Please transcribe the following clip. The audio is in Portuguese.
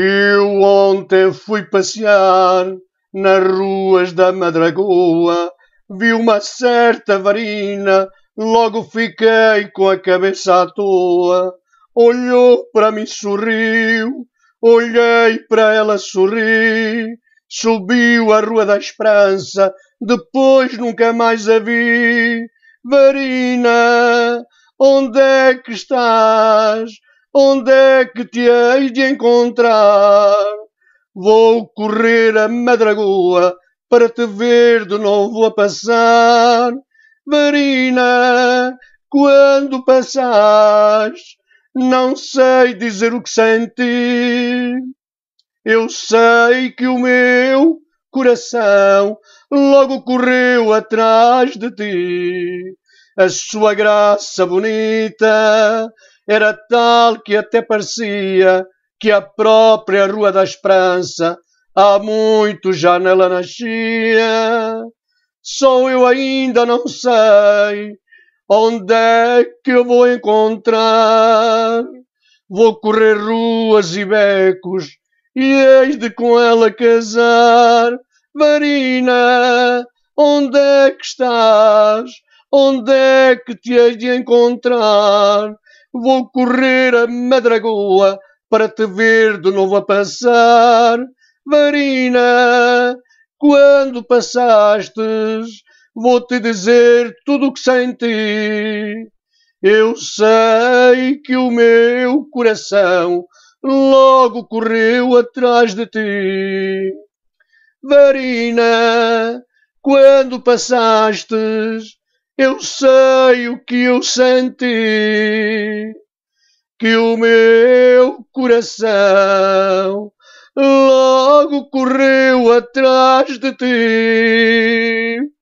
Eu ontem fui passear nas ruas da Madragoa, vi uma certa varina, logo fiquei com a cabeça à toa. Olhou para mim, sorriu, olhei para ela, sorri. Subiu a Rua da Esperança, depois nunca mais a vi. Varina, onde é que estás? onde é que te hei de encontrar? Vou correr a Madragoa para te ver de novo a passar. Marina, quando passas, não sei dizer o que senti. Eu sei que o meu coração logo correu atrás de ti. A sua graça bonita era tal que até parecia que a própria Rua da Esperança há muito já nela nascia. Só eu ainda não sei onde é que eu vou encontrar. Vou correr ruas e becos e hei de com ela casar. Marina, onde é que estás? Onde é que te hei de encontrar? Vou correr a Madragoa para te ver de novo a passar. Varina, quando passastes, vou te dizer tudo o que senti. Eu sei que o meu coração logo correu atrás de ti. Varina, quando passastes, eu sei o que eu senti, que o meu coração logo correu atrás de ti.